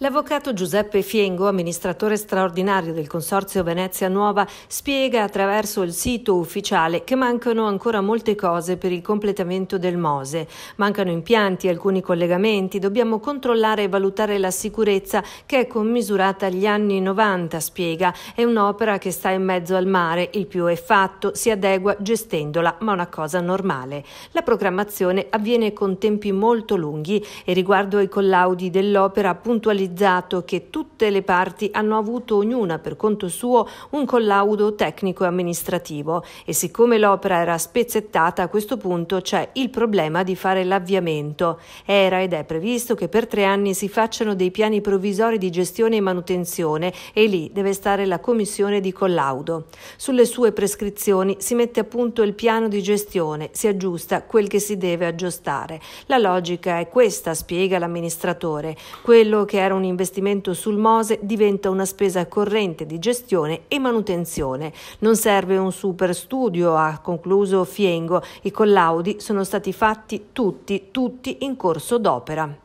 L'avvocato Giuseppe Fiengo, amministratore straordinario del Consorzio Venezia Nuova, spiega attraverso il sito ufficiale che mancano ancora molte cose per il completamento del Mose. Mancano impianti, alcuni collegamenti, dobbiamo controllare e valutare la sicurezza che è commisurata agli anni 90, spiega. È un'opera che sta in mezzo al mare, il più è fatto, si adegua gestendola, ma una cosa normale. La programmazione avviene con tempi molto lunghi e riguardo ai collaudi dell'opera puntualizzata valorizzato che tutte le parti hanno avuto ognuna per conto suo un collaudo tecnico e amministrativo e siccome l'opera era spezzettata a questo punto c'è il problema di fare l'avviamento. Era ed è previsto che per tre anni si facciano dei piani provvisori di gestione e manutenzione e lì deve stare la commissione di collaudo. Sulle sue prescrizioni si mette a punto il piano di gestione, si aggiusta quel che si deve aggiustare. La logica è questa, spiega l'amministratore. Quello che era un investimento sul Mose diventa una spesa corrente di gestione e manutenzione. Non serve un super studio, ha concluso Fiengo. I collaudi sono stati fatti tutti, tutti in corso d'opera.